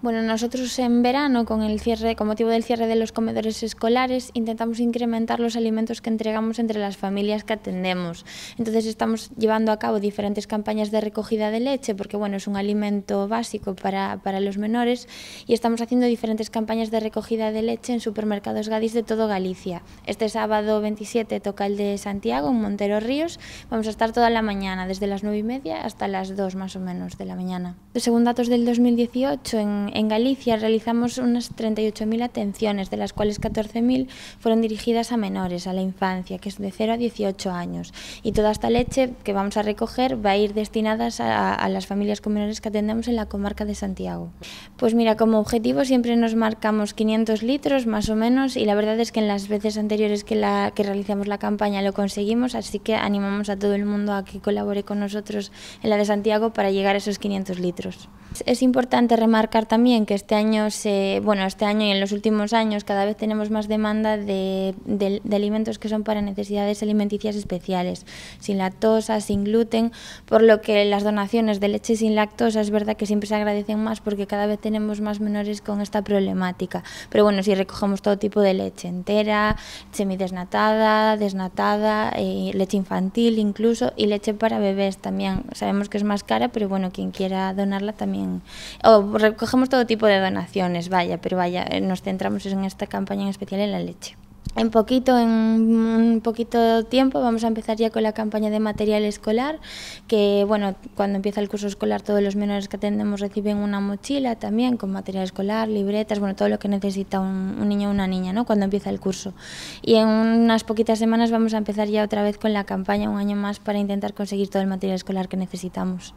Bueno, nosotros en verano, con, el cierre, con motivo del cierre de los comedores escolares, intentamos incrementar los alimentos que entregamos entre las familias que atendemos. Entonces estamos llevando a cabo diferentes campañas de recogida de leche, porque bueno, es un alimento básico para, los menores, y estamos haciendo diferentes campañas de recogida de leche en supermercados gadis de todo Galicia. Este sábado 27 toca el de Santiago, en Montero Ríos. Vamos a estar toda la mañana, desde las 9 y media hasta las 2 más o menos de la mañana. Según datos del 2018, en en, Galicia realizamos unas 38.000 atenciones, de las cuales 14.000 fueron dirigidas a menores, a la infancia, que es de 0 a 18 años. Y toda esta leche que vamos a recoger va a ir destinada a, las familias con menores que atendemos en la comarca de Santiago. Pues mira, como objetivo siempre nos marcamos 500 litros más o menos y la verdad es que en las veces anteriores que, la, que realizamos la campaña lo conseguimos, así que animamos a todo el mundo a que colabore con nosotros en la de Santiago para llegar a esos 500 litros. Es importante remarcar también también que este año, se, bueno, este año y en los últimos años cada vez tenemos más demanda de, de, alimentos que son para necesidades alimenticias especiales, sin lactosa, sin gluten, por lo que las donaciones de leche sin lactosa es verdad que siempre se agradecen más porque cada vez tenemos más menores con esta problemática. Pero bueno, si recogemos todo tipo de leche entera, semidesnatada, desnatada, eh, leche infantil incluso y leche para bebés también. Sabemos que es más cara, pero bueno, quien quiera donarla también. O recogemos todo tipo de donaciones, vaya, pero vaya, eh, nos centramos en esta campaña en especial en la leche. En poquito, en un poquito tiempo vamos a empezar ya con la campaña de material escolar, que bueno, cuando empieza el curso escolar todos los menores que atendemos reciben una mochila también con material escolar, libretas, bueno, todo lo que necesita un, un niño o una niña, ¿no? Cuando empieza el curso. Y en unas poquitas semanas vamos a empezar ya otra vez con la campaña un año más para intentar conseguir todo el material escolar que necesitamos.